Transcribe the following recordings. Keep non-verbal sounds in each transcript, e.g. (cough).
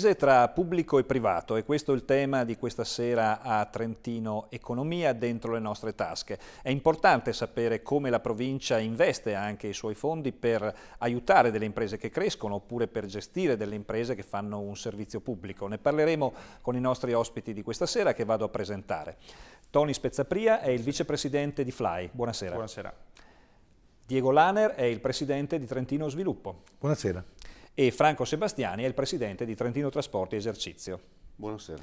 Paese tra pubblico e privato e questo è il tema di questa sera a Trentino Economia dentro le nostre tasche. È importante sapere come la provincia investe anche i suoi fondi per aiutare delle imprese che crescono oppure per gestire delle imprese che fanno un servizio pubblico. Ne parleremo con i nostri ospiti di questa sera che vado a presentare. Tony Spezzapria è il vicepresidente di Fly. Buonasera. Buonasera. Diego Laner è il presidente di Trentino Sviluppo. Buonasera e Franco Sebastiani è il presidente di Trentino Trasporti Esercizio. Buonasera.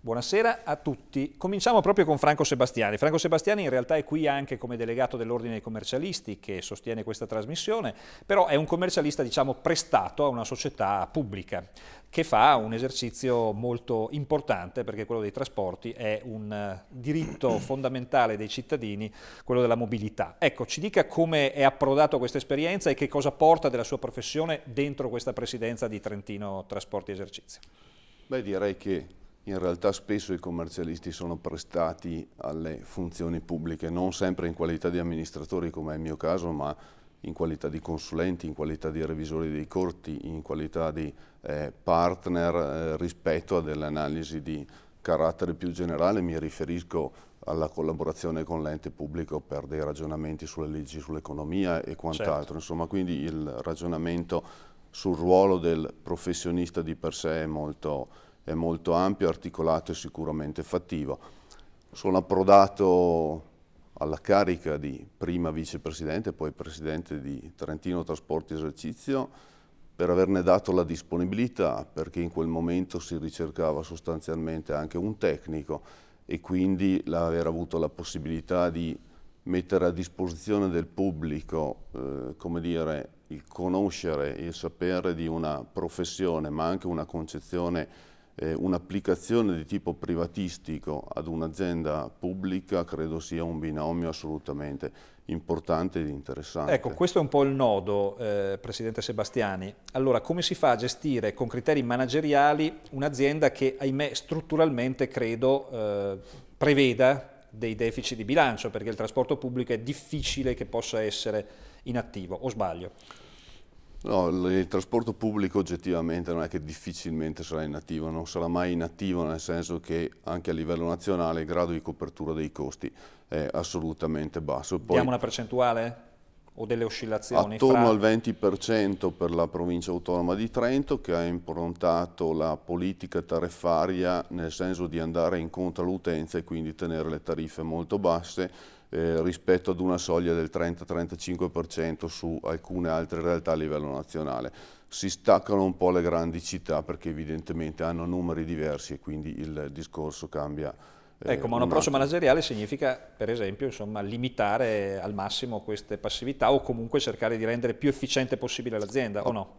Buonasera a tutti. Cominciamo proprio con Franco Sebastiani. Franco Sebastiani in realtà è qui anche come delegato dell'Ordine dei Commercialisti che sostiene questa trasmissione, però è un commercialista diciamo prestato a una società pubblica che fa un esercizio molto importante perché quello dei trasporti è un eh, diritto (coughs) fondamentale dei cittadini, quello della mobilità. Ecco, ci dica come è approdato questa esperienza e che cosa porta della sua professione dentro questa presidenza di Trentino Trasporti Esercizio. Beh, direi che in realtà spesso i commercialisti sono prestati alle funzioni pubbliche, non sempre in qualità di amministratori come è il mio caso, ma in qualità di consulenti, in qualità di revisori dei corti, in qualità di eh, partner eh, rispetto a delle analisi di carattere più generale, mi riferisco alla collaborazione con l'ente pubblico per dei ragionamenti sulle leggi, sull'economia e quant'altro, certo. insomma quindi il ragionamento sul ruolo del professionista di per sé è molto è molto ampio, articolato e sicuramente fattivo. Sono approdato alla carica di prima vicepresidente, poi presidente di Trentino Trasporti Esercizio, per averne dato la disponibilità, perché in quel momento si ricercava sostanzialmente anche un tecnico e quindi l'aver avuto la possibilità di mettere a disposizione del pubblico, eh, come dire, il conoscere e il sapere di una professione, ma anche una concezione eh, un'applicazione di tipo privatistico ad un'azienda pubblica credo sia un binomio assolutamente importante ed interessante. Ecco, questo è un po' il nodo, eh, Presidente Sebastiani. Allora, come si fa a gestire con criteri manageriali un'azienda che, ahimè, strutturalmente credo eh, preveda dei deficit di bilancio, perché il trasporto pubblico è difficile che possa essere inattivo, o sbaglio? No, il trasporto pubblico oggettivamente non è che difficilmente sarà inattivo, non sarà mai inattivo nel senso che anche a livello nazionale il grado di copertura dei costi è assolutamente basso. Abbiamo una percentuale? o delle oscillazioni? Attorno fra... al 20% per la provincia autonoma di Trento che ha improntato la politica tariffaria nel senso di andare incontro all'utenza e quindi tenere le tariffe molto basse eh, rispetto ad una soglia del 30-35% su alcune altre realtà a livello nazionale. Si staccano un po' le grandi città perché evidentemente hanno numeri diversi e quindi il discorso cambia. Eh, ecco, ma una prossima manageriale significa, per esempio, insomma, limitare al massimo queste passività o comunque cercare di rendere più efficiente possibile l'azienda, oh, o no?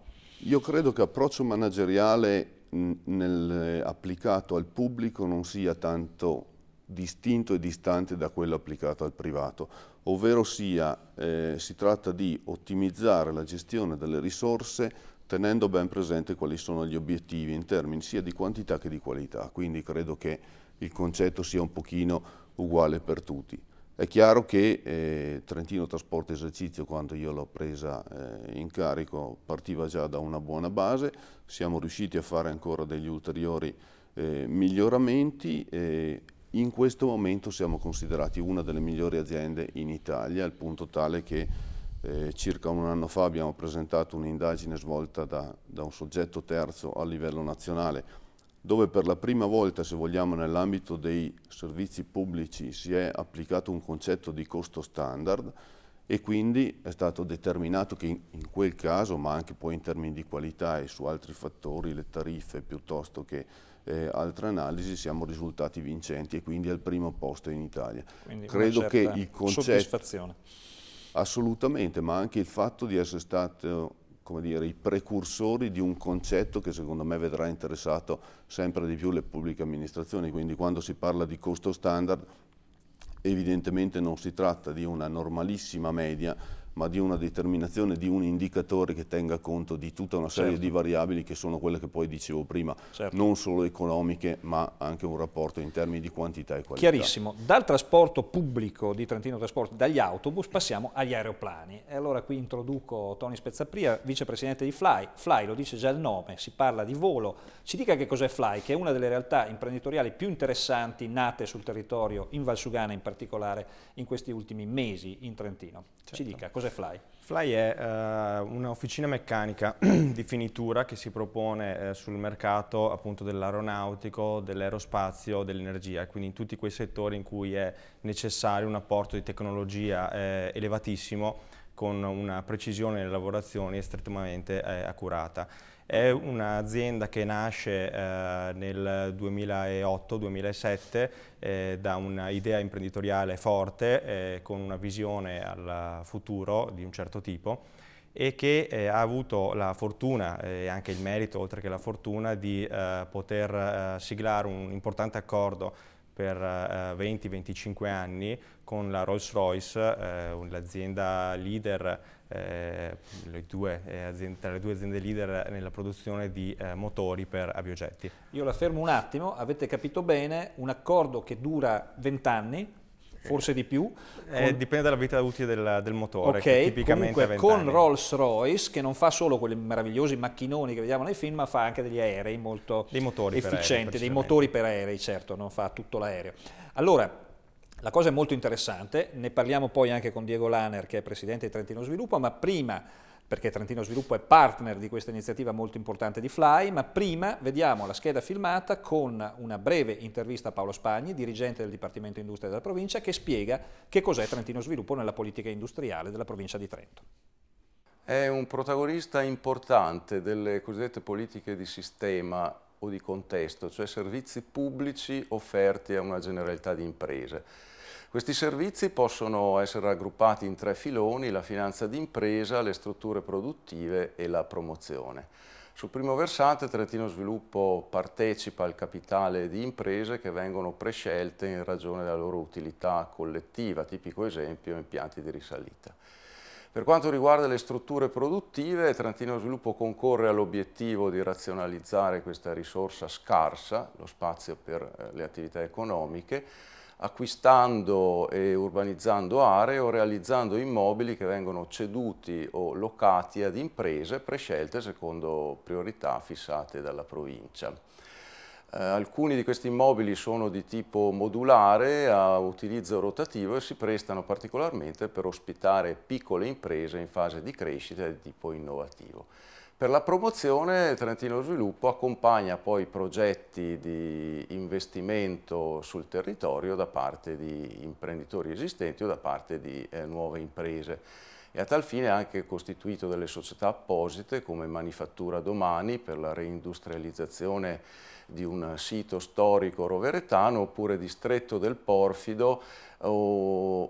Io credo che approccio manageriale nel, applicato al pubblico non sia tanto distinto e distante da quello applicato al privato, ovvero sia eh, si tratta di ottimizzare la gestione delle risorse tenendo ben presente quali sono gli obiettivi in termini sia di quantità che di qualità, quindi credo che il concetto sia un pochino uguale per tutti. È chiaro che eh, Trentino Trasporto Esercizio, quando io l'ho presa eh, in carico, partiva già da una buona base, siamo riusciti a fare ancora degli ulteriori eh, miglioramenti eh, in questo momento siamo considerati una delle migliori aziende in Italia, al punto tale che eh, circa un anno fa abbiamo presentato un'indagine svolta da, da, un soggetto terzo a livello nazionale, dove per la prima volta, se vogliamo, nell'ambito dei servizi pubblici si è applicato un concetto di costo standard e quindi è stato determinato che in, in quel caso, ma anche poi in termini di qualità e su altri fattori, le tariffe piuttosto che eh, altre analisi siamo risultati vincenti e quindi al primo posto in Italia. Quindi Credo che il concetto... Soddisfazione. Assolutamente, ma anche il fatto di essere stato come dire, i precursori di un concetto che secondo me vedrà interessato sempre di più le pubbliche amministrazioni, quindi quando si parla di costo standard evidentemente non si tratta di una normalissima media, ma di una determinazione di un indicatore che tenga conto di tutta una serie certo. di variabili che sono quelle che poi dicevo prima, certo. non solo economiche ma anche un rapporto in termini di quantità e qualità. Chiarissimo, dal trasporto pubblico di Trentino Trasporti, dagli autobus passiamo agli aeroplani e allora qui introduco Tony Spezzapria, vicepresidente di Fly, Fly lo dice già il nome, si parla di volo, ci dica che cos'è Fly, che è una delle realtà imprenditoriali più interessanti nate sul territorio, in Valsugana in particolare, in questi ultimi mesi in Trentino. Certo. Ci dica cos'è cos'è Fly? Fly è eh, un'officina meccanica (clears throat) di finitura che si propone eh, sul mercato appunto dell'aeronautico, dell'aerospazio, dell'energia, quindi in tutti quei settori in cui è necessario un apporto di tecnologia eh, elevatissimo con una precisione nelle lavorazioni estremamente eh, accurata. È un'azienda che nasce eh, nel 2008-2007 eh, da un'idea imprenditoriale forte, eh, con una visione al futuro di un certo tipo e che eh, ha avuto la fortuna eh, e eh, anche il merito, oltre che la fortuna, di eh, poter eh, siglare un importante accordo per 20-25 eh, anni con la Rolls-Royce, l'azienda leader eh, due, eh, tra le due aziende leader nella produzione di eh, motori per aviogetti. Io la fermo un attimo, avete capito bene, un accordo che dura 20 anni, forse di più. Eh, dipende dalla vita utile del, del motore, okay, tipicamente comunque, con Rolls Royce, che non fa solo quei meravigliosi macchinoni che vediamo nei film, ma fa anche degli aerei molto efficienti, dei motori per aerei, certo, non fa tutto l'aereo. Allora, la cosa è molto interessante, ne parliamo poi anche con Diego Laner che è presidente di Trentino Sviluppo, ma prima, perché Trentino Sviluppo è partner di questa iniziativa molto importante di Fly, ma prima vediamo la scheda filmata con una breve intervista a Paolo Spagni, dirigente del Dipartimento Industria della provincia, che spiega che cos'è Trentino Sviluppo nella politica industriale della provincia di Trento. È un protagonista importante delle cosiddette politiche di sistema o di contesto, cioè servizi pubblici offerti a una generalità di imprese. Questi servizi possono essere raggruppati in tre filoni, la finanza d'impresa, le strutture produttive e la promozione. Sul primo versante Trentino Sviluppo partecipa al capitale di imprese che vengono prescelte in ragione della loro utilità collettiva, tipico esempio impianti di risalita. Per quanto riguarda le strutture produttive, Trentino Sviluppo concorre all'obiettivo di razionalizzare questa risorsa scarsa, lo spazio per eh, le attività economiche, acquistando e urbanizzando aree o realizzando immobili che vengono ceduti o locati ad imprese prescelte secondo priorità fissate dalla provincia. Eh, alcuni di questi immobili sono di tipo modulare a utilizzo rotativo e si prestano particolarmente per ospitare piccole imprese in fase di crescita di tipo innovativo. Per la promozione Trentino Sviluppo accompagna poi progetti di investimento sul territorio da parte di imprenditori esistenti o da parte di eh, nuove imprese e a tal fine ha anche costituito delle società apposite come Manifattura Domani per la reindustrializzazione di un sito storico roveretano oppure distretto del Porfido o,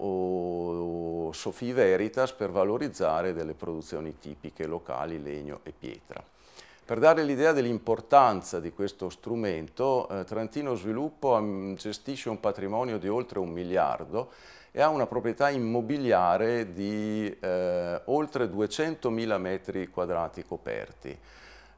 o Sofì Veritas per valorizzare delle produzioni tipiche locali, legno e pietra. Per dare l'idea dell'importanza di questo strumento, eh, Trentino Sviluppo mm, gestisce un patrimonio di oltre un miliardo e ha una proprietà immobiliare di eh, oltre 200.000 metri quadrati coperti.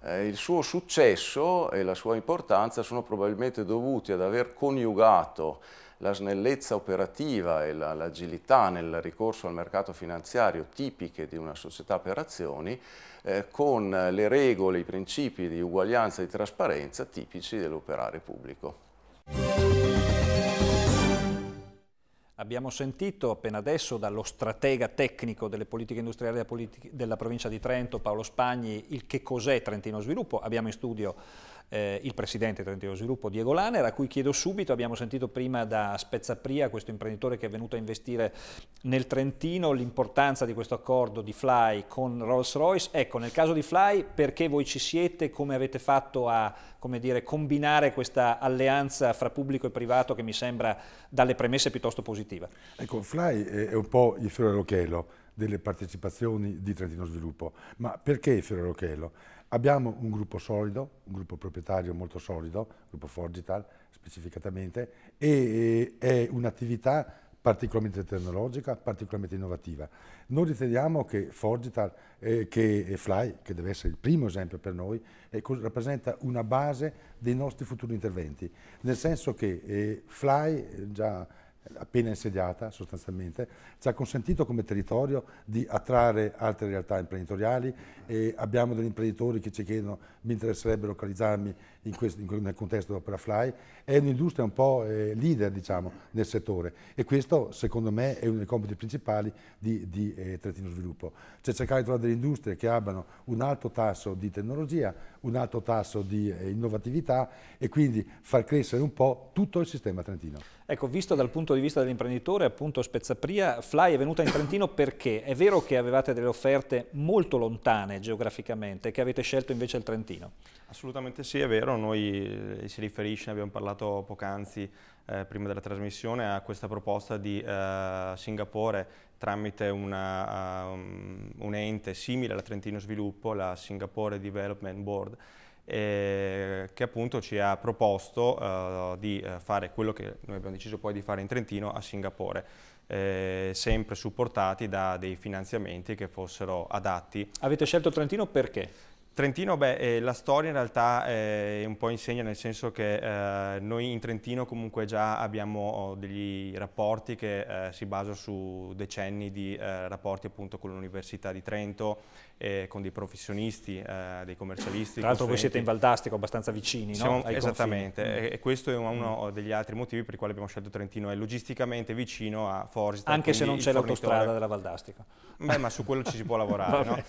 Eh, il suo successo e la sua importanza sono probabilmente dovuti ad aver coniugato la snellezza operativa e l'agilità la, nel ricorso al mercato finanziario tipiche di una società per azioni eh, con le regole, i principi di uguaglianza e di trasparenza tipici dell'operare pubblico. Abbiamo sentito appena adesso dallo stratega tecnico delle politiche industriali della, politi della provincia di Trento, Paolo Spagni, il che cos'è Trentino Sviluppo. Abbiamo in studio eh, il presidente Trentino Sviluppo Diego Laner, a cui chiedo subito, abbiamo sentito prima da Spezzapria, questo imprenditore che è venuto a investire nel Trentino, l'importanza di questo accordo di Fly con Rolls-Royce. Ecco, nel caso di Fly, perché voi ci siete, come avete fatto a dire, combinare questa alleanza fra pubblico e privato che mi sembra dalle premesse piuttosto positiva? Ecco, Fly è un po' il fiore all'occhiello delle partecipazioni di Trentino Sviluppo. Ma perché il fiore all'occhiello? Abbiamo un gruppo solido, un gruppo proprietario molto solido, il gruppo Forgital specificatamente, e è un'attività particolarmente tecnologica, particolarmente innovativa. Noi riteniamo che Forgital, eh, che Fly, che deve essere il primo esempio per noi, eh, rappresenta una base dei nostri futuri interventi, nel senso che eh, Fly, eh, già appena insediata sostanzialmente, ci ha consentito come territorio di attrarre altre realtà imprenditoriali e abbiamo degli imprenditori che ci chiedono mi interesserebbe localizzarmi in questo, in, nel contesto di Operafly, è un'industria un po' eh, leader diciamo, nel settore e questo secondo me è uno dei compiti principali di, di eh, Tretino Sviluppo, cioè cercare di trovare delle industrie che abbiano un alto tasso di tecnologia, un alto tasso di eh, innovatività e quindi far crescere un po' tutto il sistema trentino. Ecco, visto dal punto di vista dell'imprenditore, appunto Spezzapria, Fly è venuta in Trentino perché è vero che avevate delle offerte molto lontane geograficamente, che avete scelto invece il Trentino. Assolutamente sì, è vero vero noi eh, si riferisce, ne abbiamo parlato poc'anzi eh, prima della trasmissione, a questa proposta di eh, Singapore tramite una, um, un ente simile alla Trentino Sviluppo, la Singapore Development Board, eh, che appunto ci ha proposto eh, di eh, fare quello che noi abbiamo deciso poi di fare in Trentino a Singapore. Eh, sempre supportati da dei finanziamenti che fossero adatti. Avete scelto Trentino perché? Trentino, beh, eh, la storia in realtà eh, è un po' insegna nel senso che eh, noi in Trentino comunque già abbiamo oh, degli rapporti che eh, si basano su decenni di eh, rapporti appunto con l'Università di Trento, eh, con dei professionisti, eh, dei commercialisti. Tra l'altro voi siete in Valdastico abbastanza vicini, Siamo, no? Ai esattamente, confini. Mm. e, questo è uno mm. degli altri motivi per i quali abbiamo scelto Trentino, è logisticamente vicino a Forza. Anche se non c'è l'autostrada della Valdastico. Beh, ma su quello ci si può (laughs) lavorare, no?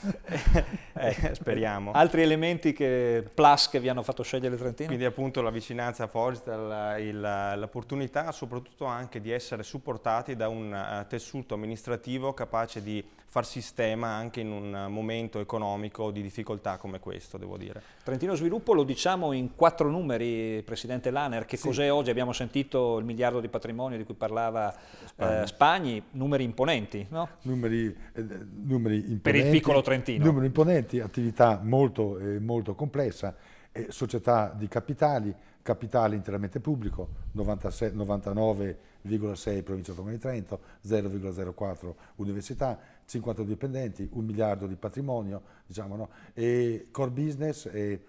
(laughs) eh, speriamo. Altri elementi che, plus che vi hanno fatto scegliere Trentino? Quindi appunto la vicinanza a Forza, l'opportunità soprattutto anche di essere supportati da un uh, tessuto amministrativo capace di far sistema anche in un uh, momento momento economico di difficoltà come questo, devo dire. Trentino Sviluppo lo diciamo in quattro numeri, Presidente Laner, che sì. cos'è oggi? Abbiamo sentito il miliardo di patrimonio di cui parlava Spagni, eh, Spagni numeri imponenti, no? Numeri, eh, numeri imponenti. Per il piccolo Trentino. Numeri imponenti, attività molto, eh, molto complessa, eh, società di capitali, capitale interamente pubblico, 99,6 provincia autonoma di Trento, 0,04 università, 50 dipendenti, un miliardo di patrimonio, diciamo, no? e core business. E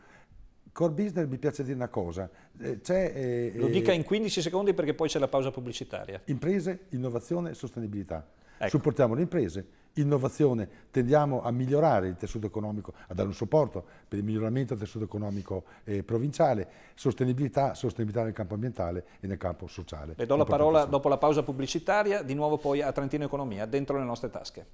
core business mi piace dire una cosa. Eh, eh Lo eh, dica in 15 secondi perché poi c'è la pausa pubblicitaria. Imprese, innovazione e sostenibilità. Ecco. Supportiamo le imprese, innovazione, tendiamo a migliorare il tessuto economico, a dare un supporto per il miglioramento del tessuto economico eh, provinciale, sostenibilità, sostenibilità nel campo ambientale e nel campo sociale. Le do la parola dopo la pausa pubblicitaria, di nuovo poi a Trentino Economia, dentro le nostre tasche.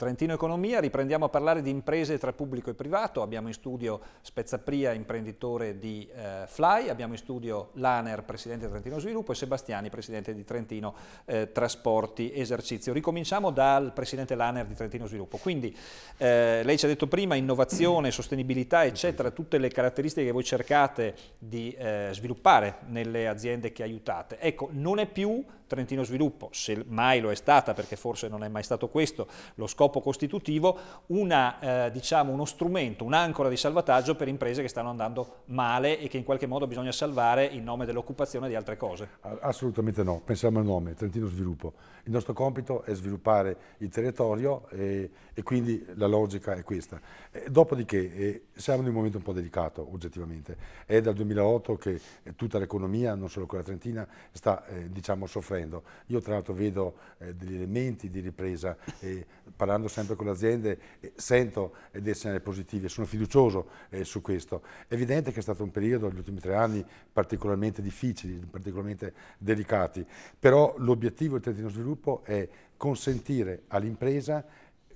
Trentino Economia, riprendiamo a parlare di imprese tra pubblico e privato, abbiamo in studio Spezzapria, imprenditore di eh, Fly, abbiamo in studio Laner, presidente di Trentino Sviluppo e Sebastiani, presidente di Trentino eh, Trasporti Esercizio. Ricominciamo dal presidente Laner di Trentino Sviluppo, quindi eh, lei ci ha detto prima innovazione, sostenibilità eccetera, tutte le caratteristiche che voi cercate di eh, sviluppare nelle aziende che aiutate. Ecco, non è più Trentino Sviluppo, se mai lo è stata perché forse non è mai stato questo lo scopo scopo costitutivo una, eh, diciamo uno strumento, un'ancora di salvataggio per imprese che stanno andando male e che in qualche modo bisogna salvare in nome dell'occupazione e di altre cose. Assolutamente no, pensiamo al nome, Trentino Sviluppo. Il nostro compito è sviluppare il territorio e, e quindi la logica è questa. E, dopodiché eh, siamo in un momento un po' delicato oggettivamente, è dal 2008 che eh, tutta l'economia, non solo quella trentina, sta eh, diciamo soffrendo. Io tra l'altro vedo eh, degli elementi di ripresa, parlando lavorando sempre con le aziende sento dei segnali positivi e sono fiducioso eh, su questo. È evidente che è stato un periodo, gli ultimi tre anni, particolarmente difficili, particolarmente delicati, però l'obiettivo del Trentino Sviluppo è consentire all'impresa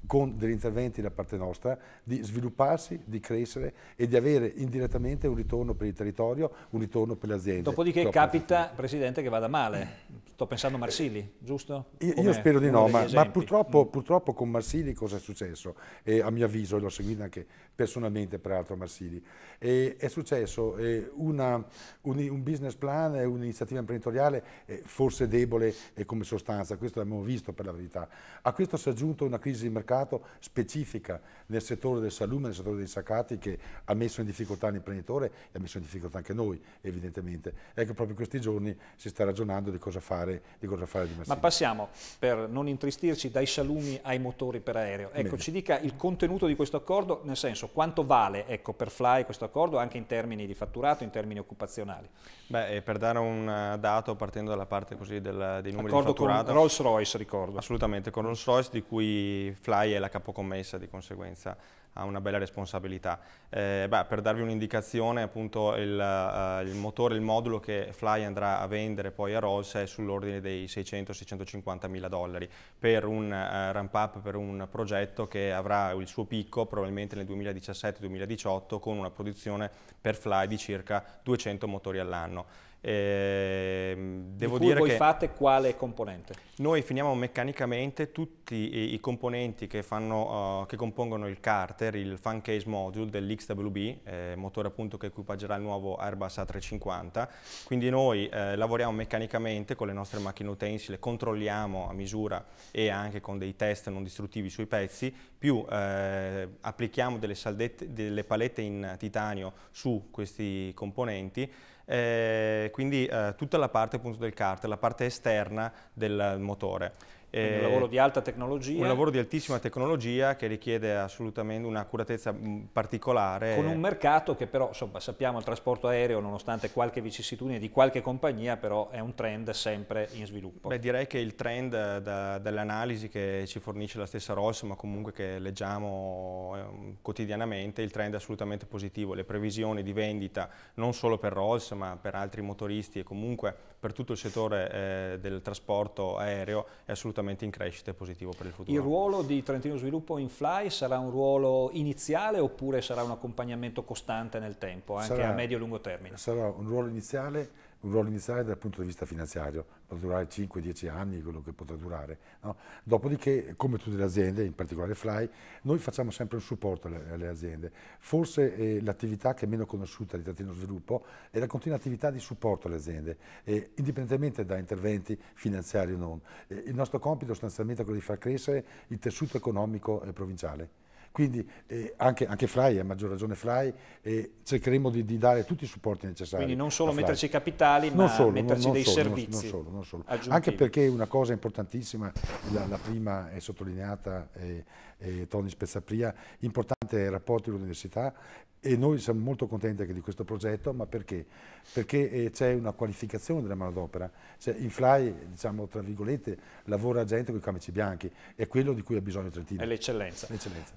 con degli interventi da parte nostra, di svilupparsi, di crescere e di avere indirettamente un ritorno per il territorio, un ritorno per le aziende. Dopodiché Troppo capita, Presidente, che vada male. Sto pensando a Marsili, giusto? Come io, spero di no, ma, ma purtroppo, mm. purtroppo, con Marsili cosa è successo? Eh, a mio avviso, l'ho seguito anche personalmente peraltro Marsili, eh, è successo una, un, un, business plan, un'iniziativa imprenditoriale eh, forse debole come sostanza, questo l'abbiamo visto per la verità. A questo si è aggiunto una crisi di mercato mercato specifica nel settore del salume, nel settore dei saccati che ha messo in difficoltà l'imprenditore e ha messo in difficoltà anche noi evidentemente. Ecco proprio in questi giorni si sta ragionando di cosa fare di, cosa fare di Massimo. Ma passiamo per non intristirci dai salumi ai motori per aereo. Ecco, Bene. ci dica il contenuto di questo accordo, nel senso quanto vale ecco, per Fly questo accordo anche in termini di fatturato, in termini occupazionali. Beh, eh, per dare un eh, dato partendo dalla parte così del, dei numeri Accordo di fatturato. con Rolls Royce ricordo. Assolutamente, con Rolls Royce di cui Fly RAI è la capocommessa, di conseguenza ha una bella responsabilità. Eh, beh, per darvi un'indicazione, appunto il, uh, il, motore, il modulo che Fly andrà a vendere poi a Rolls è sull'ordine dei 600-650 mila dollari per un uh, ramp up, per un progetto che avrà il suo picco probabilmente nel 2017-2018 con una produzione per Fly di circa 200 motori all'anno. Eh, devo di dire voi che fate quale componente? Noi finiamo meccanicamente tutti i, i componenti che, fanno, uh, che, compongono il carter, il fan case module dell'XWB, eh, motore appunto che equipaggerà il nuovo Airbus A350. Quindi noi eh, lavoriamo meccanicamente con le nostre macchine utensili, controlliamo a misura e anche con dei test non distruttivi sui pezzi, più eh, applichiamo delle, saldette, delle palette in titanio su questi componenti eh, quindi eh, tutta la parte appunto del carte, la parte esterna del motore. Eh, un lavoro di alta tecnologia. Un lavoro di altissima tecnologia che richiede assolutamente un'accuratezza mm, particolare. Con un mercato che però, insomma, sappiamo il trasporto aereo, nonostante qualche vicissitudine di qualche compagnia, però è un trend sempre in sviluppo. Beh, direi che il trend eh, da, dall'analisi che ci fornisce la stessa Rolls, ma comunque che leggiamo eh, quotidianamente, il trend è assolutamente positivo. Le previsioni di vendita non solo per Rolls, ma per altri motoristi e comunque per tutto il settore eh, del trasporto aereo è assolutamente assolutamente in crescita e positivo per il futuro. Il ruolo di Trentino Sviluppo in Fly sarà un ruolo iniziale oppure sarà un accompagnamento costante nel tempo, anche sarà, a medio e lungo termine? Sarà un ruolo iniziale un ruolo iniziale dal punto di vista finanziario, può durare 5-10 anni, quello che potrà durare. No? Dopodiché, come tutte le aziende, in particolare Fly, noi facciamo sempre un supporto alle, alle aziende. Forse eh, l'attività che è meno conosciuta di Trattino Sviluppo è la continua attività di supporto alle aziende, eh, indipendentemente da interventi finanziari o non. Eh, il nostro compito sostanzialmente è quello di far crescere il tessuto economico provinciale. Quindi eh, anche, anche Fly, a maggior ragione Fly, eh, cercheremo di, di, dare tutti i supporti necessari. Quindi non solo metterci i capitali, non ma solo, metterci non, dei solo, servizi. Non, non solo, solo. Anche perché una cosa importantissima, la, la prima è sottolineata, eh, e Tony Spezzapria, importante il rapporto dell'università e noi siamo molto contenti anche di questo progetto, ma perché? Perché eh, c'è una qualificazione della manodopera, cioè in fly, diciamo tra virgolette, lavora gente con i camici bianchi, è quello di cui ha bisogno Trentino. È l'eccellenza.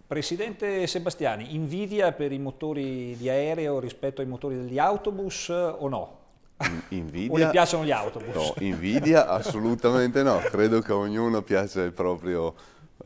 Presidente Sebastiani, invidia per i motori di aereo rispetto ai motori degli autobus o no? Invidia, o le piacciono gli autobus? No, invidia assolutamente no, credo che a ognuno piace il proprio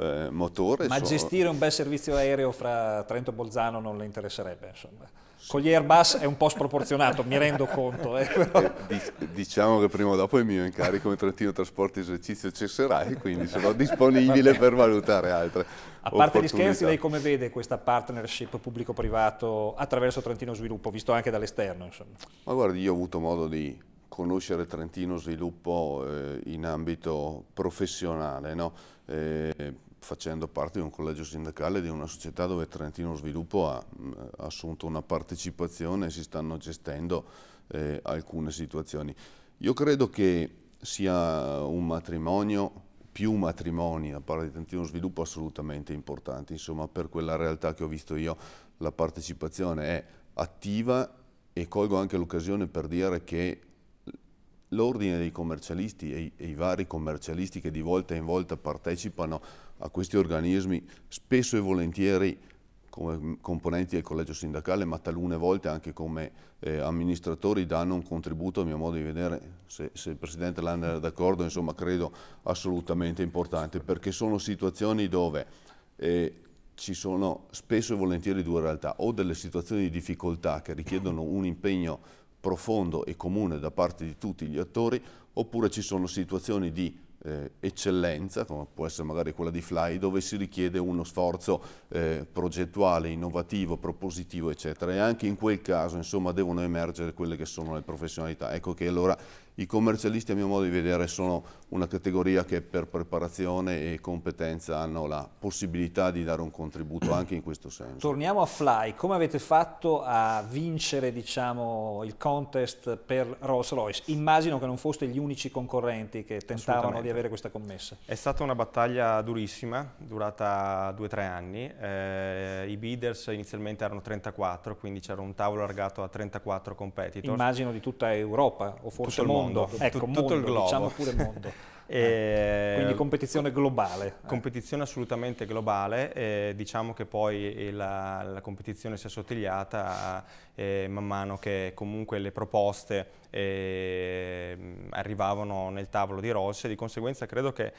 eh, motore. Ma so... gestire un bel servizio aereo fra Trento e Bolzano non le interesserebbe, insomma. Con gli Airbus è un po' sproporzionato, mi rendo conto. Eh, eh, dic diciamo che prima o dopo il mio incarico in Trentino Trasporti Esercizio cesserà e quindi sarò (laughs) disponibile per valutare altre A parte gli scherzi, lei come vede questa partnership pubblico-privato attraverso Trentino Sviluppo, visto anche dall'esterno? Insomma? Ma guardi, io ho avuto modo di conoscere Trentino Sviluppo eh, in ambito professionale. No? Eh, facendo parte di un collegio sindacale, di una società dove Trentino Sviluppo ha mh, mm, assunto una partecipazione e si stanno gestendo eh, alcune situazioni. Io credo che sia un matrimonio più matrimoni a parte di Trentino Sviluppo assolutamente importante. insomma per quella realtà che ho visto io la partecipazione è attiva e colgo anche l'occasione per dire che l'ordine dei commercialisti e i, e i, vari commercialisti che di volta in volta partecipano a questi organismi, spesso e volentieri come componenti del collegio sindacale, ma talune volte anche come eh, amministratori danno un contributo, a mio modo di vedere, se, se il Presidente Lander è d'accordo, insomma credo assolutamente importante, perché sono situazioni dove eh, ci sono spesso e volentieri due realtà, o delle situazioni di difficoltà che richiedono un impegno profondo e comune da parte di tutti gli attori, oppure ci sono situazioni di eh, eccellenza, come può essere magari quella di Fly, dove si richiede uno sforzo eh, progettuale, innovativo, propositivo, eccetera. E anche in quel caso, insomma, devono emergere quelle che sono le professionalità. Ecco che allora i commercialisti a mio modo di vedere sono una categoria che per preparazione e competenza hanno la possibilità di dare un contributo anche in questo senso. Torniamo a Fly, come avete fatto a vincere diciamo, il contest per Rolls Royce? Immagino che non foste gli unici concorrenti che tentavano di avere questa commessa. È stata una battaglia durissima, durata 2-3 anni, eh, i bidders inizialmente erano 34, quindi c'era un tavolo allargato a 34 competitor. Immagino di tutta Europa o forse il mondo mondo, ecco, mondo. Ecco, tutto mondo, il globo. Diciamo pure mondo. (laughs) E eh, eh, Quindi eh, competizione globale. Competizione assolutamente globale, eh, diciamo che poi la, la competizione si è sottigliata eh, man mano che comunque le proposte eh, arrivavano nel tavolo di Roche, di conseguenza credo che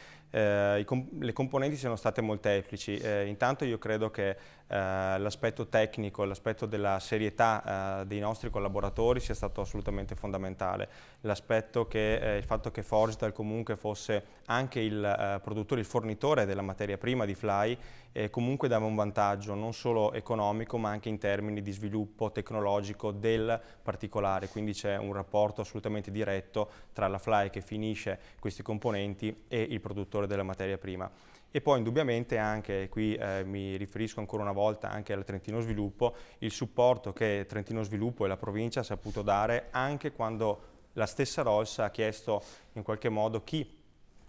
com le componenti siano state molteplici. intanto io credo che l'aspetto tecnico, l'aspetto della serietà dei nostri collaboratori sia stato assolutamente fondamentale, l'aspetto che il fatto che Forgital comunque fosse fosse anche il eh, produttore, il fornitore della materia prima di Fly, eh, comunque dava un vantaggio non solo economico ma anche in termini di sviluppo tecnologico del particolare, quindi c'è un rapporto assolutamente diretto tra la Fly che finisce questi componenti e il produttore della materia prima. E poi indubbiamente anche, qui eh, mi riferisco ancora una volta anche al Trentino Sviluppo, il supporto che Trentino Sviluppo e la provincia ha saputo dare anche quando la stessa Rolls ha chiesto in qualche modo chi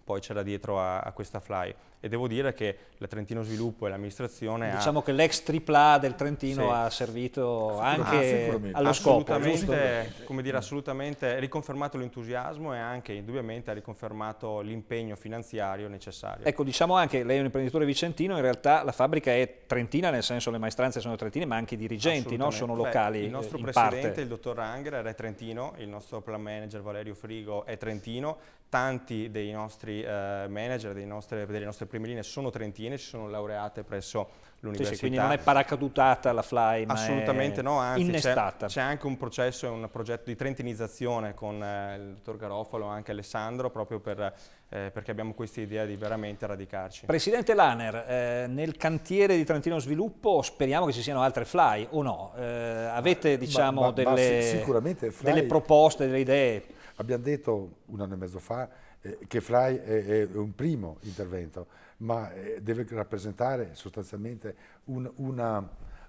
poi c'era dietro a, a, questa fly. E devo dire che la Trentino Sviluppo e l'amministrazione... Diciamo ha... che l'ex tripla del Trentino sì. ha servito ah, anche ah, allo assolutamente, scopo. Come dire, assolutamente riconfermato l'entusiasmo e anche indubbiamente ha riconfermato l'impegno finanziario necessario. Ecco, diciamo anche, lei è un imprenditore vicentino, in realtà la fabbrica è trentina, nel senso le maestranze sono trentine, ma anche i dirigenti no? sono locali Beh, Il nostro eh, presidente, parte. il dottor Rangler, è trentino, il nostro plan manager Valerio Frigo è trentino, tanti dei nostri eh, manager, dei nostre, delle nostre prime linee sono trentine, ci sono laureate presso l'università. Sì, sì, quindi non è paracadutata la Fly, Assolutamente no, anzi c'è anche un processo, un progetto di trentinizzazione con eh, il dottor Garofalo e anche Alessandro, proprio per, eh, perché abbiamo questa idea di veramente radicarci. Presidente Laner, eh, nel cantiere di Trentino Sviluppo speriamo che ci siano altre Fly o no? Eh, avete diciamo ma, delle, ma sicuramente fly... delle proposte, delle idee? Abbiamo detto un anno e mezzo fa eh, che Fly è, è, un primo intervento, ma eh, deve rappresentare sostanzialmente un, una,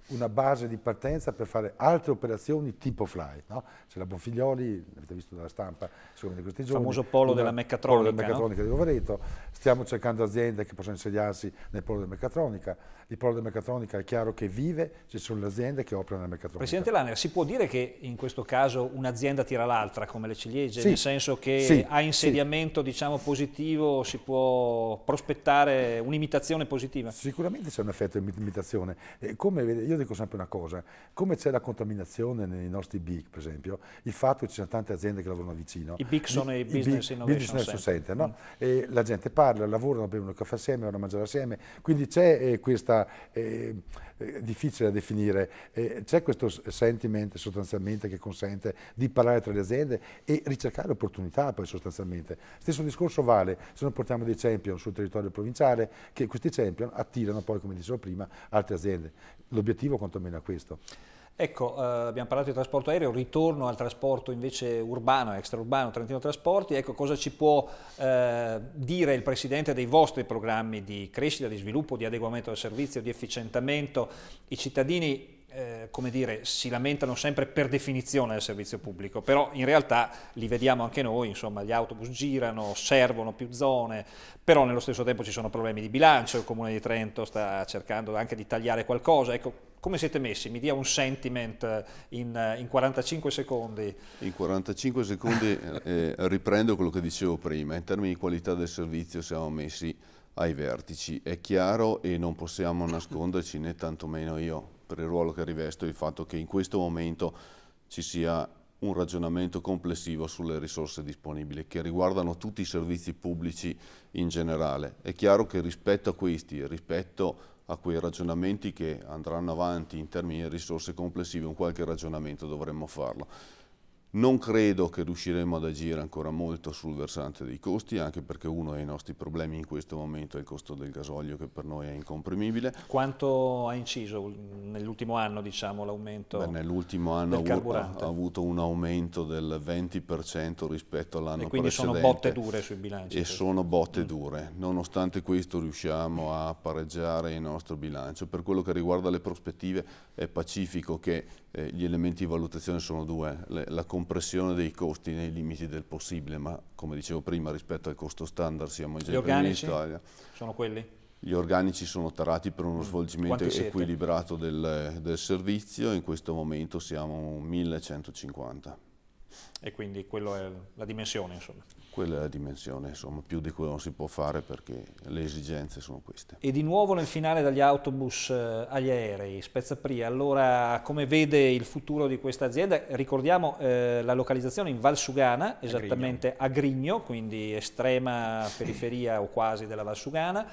una, base di partenza per fare altre operazioni tipo Fly. No? C'è la Bonfiglioli, l'avete visto dalla stampa secondo questi giorni. Il famoso polo una, della meccatronica. Polo della meccatronica no? di Rovereto. Stiamo cercando aziende che possano insediarsi nel polo della meccatronica di Polo della Meccatronica è chiaro che vive ci sono le aziende che operano nella meccatronica. Presidente Lanner, si può dire che in questo caso un'azienda tira l'altra come le ciliegie, sì. nel senso che sì. a insediamento sì. diciamo, positivo si può prospettare un'imitazione positiva? Sicuramente c'è un effetto di imitazione. Come, io dico sempre una cosa, come c'è la contaminazione nei nostri big, per esempio, il fatto che ci sono tante aziende che lavorano vicino. I big sono i, i business big, innovation business center. center no? mm. la gente parla, lavorano, bevono il caffè assieme, vanno a mangiare assieme, quindi c'è eh, questa eh, eh, difficile da definire. Eh, c'è questo sentiment sostanzialmente che consente di parlare tra le aziende e ricercare opportunità poi sostanzialmente. Stesso discorso vale se noi portiamo dei champion sul territorio provinciale che questi champion attirano poi, come dicevo prima, altre aziende. L'obiettivo quantomeno è questo. Ecco, eh, abbiamo parlato di trasporto aereo, ritorno al trasporto invece urbano, extraurbano, Trentino Trasporti, ecco cosa ci può eh, dire il Presidente dei vostri programmi di crescita, di sviluppo, di adeguamento del servizio, di efficientamento? I cittadini, eh, come dire, si lamentano sempre per definizione del servizio pubblico, però in realtà li vediamo anche noi, insomma gli autobus girano, servono più zone, però nello stesso tempo ci sono problemi di bilancio, il Comune di Trento sta cercando anche di tagliare qualcosa, ecco come siete messi? Mi dia un sentiment eh, in, eh, in 45 secondi. In 45 secondi eh, eh, riprendo quello che dicevo prima, in termini di qualità del servizio siamo messi ai vertici, è chiaro e non possiamo nasconderci né tantomeno io per il ruolo che rivesto il fatto che in questo momento ci sia un ragionamento complessivo sulle risorse disponibili che riguardano tutti i servizi pubblici in generale. È chiaro che rispetto a questi, rispetto a a quei ragionamenti che andranno avanti in termini di risorse complessive, un qualche ragionamento dovremmo farlo. Non credo che riusciremo ad agire ancora molto sul versante dei costi, anche perché uno dei nostri problemi in questo momento è il costo del gasolio che per noi è incomprimibile. Quanto ha inciso nell'ultimo anno diciamo, l'aumento Nell'ultimo anno ha avuto un aumento del 20% rispetto all'anno precedente. E quindi sono botte dure sui bilanci. E così. sono botte mm. dure. Nonostante questo riusciamo a pareggiare il nostro bilancio. Per quello che riguarda le prospettive è pacifico che eh, gli elementi di valutazione sono due. Le, la comp- compressione dei costi nei limiti del possibile, ma come dicevo prima rispetto al costo standard siamo in generale in Italia. sono quelli? Gli organici sono tarati per uno mm. svolgimento equilibrato del, del servizio, in questo momento siamo 1150 e quindi quella è la dimensione. Insomma. Quella è la dimensione, insomma, più di quello non si può fare perché le esigenze sono queste. E di nuovo nel finale dagli autobus eh, agli aerei, Spezza Pria, allora come vede il futuro di questa azienda? Ricordiamo eh, la localizzazione in Valsugana, esattamente a Grigno, a Grigno quindi estrema periferia o quasi della Valsugana,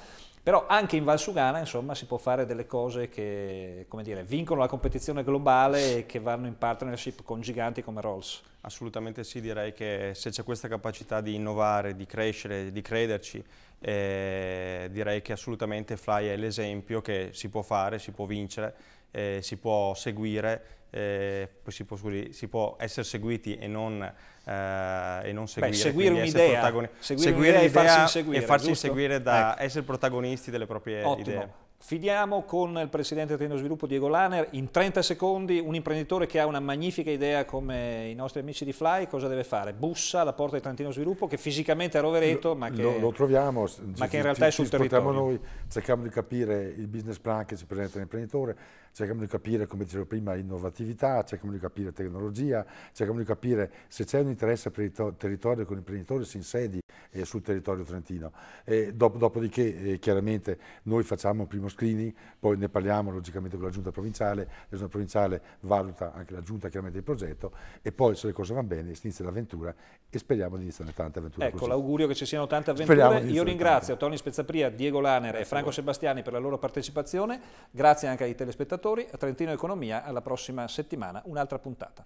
però anche in Valsugana insomma, si può fare delle cose che dire, vincono la competizione globale e che vanno in partnership con giganti come Rolls. Assolutamente assolutamente sì, direi che se c'è questa capacità di innovare, di crescere, di crederci, eh, direi che assolutamente Fly è l'esempio che si può fare, si può vincere, eh, si può seguire eh, si, può, si, può, essere seguiti e non, eh, e non seguire. Beh, seguire un'idea, seguire, seguire un'idea e farsi inseguire, e farsi inseguire da ecco. essere protagonisti delle proprie Ottimo. idee. Fidiamo con il presidente Tendo Sviluppo Diego Laner, in 30 secondi un imprenditore che ha una magnifica idea come i nostri amici di Fly, cosa deve fare? Bussa alla porta di Trentino Sviluppo che fisicamente è a Rovereto lo, ma che, lo, lo troviamo, ma ci, che in realtà ci, è sul territorio. noi, cerchiamo di capire il business plan che ci presenta l'imprenditore, cerchiamo di capire, come dicevo prima, innovatività, cerchiamo di capire tecnologia, cerchiamo di capire se c'è un interesse per il territorio che l'imprenditore si insedi eh, sul territorio trentino. Eh, dop dopodiché eh, chiaramente noi facciamo un primo screening, poi ne parliamo logicamente con la giunta provinciale, la giunta provinciale valuta anche la giunta chiaramente il progetto e poi se le cose vanno bene si inizia l'avventura e speriamo di iniziare tante avventure. Ecco, l'augurio che ci siano tante avventure. Io ringrazio Tony Spezzapria, Diego Lanere e Franco Sebastiani per la loro partecipazione. Grazie anche ai telespettatori. A Trentino Economia, alla prossima settimana, un'altra puntata.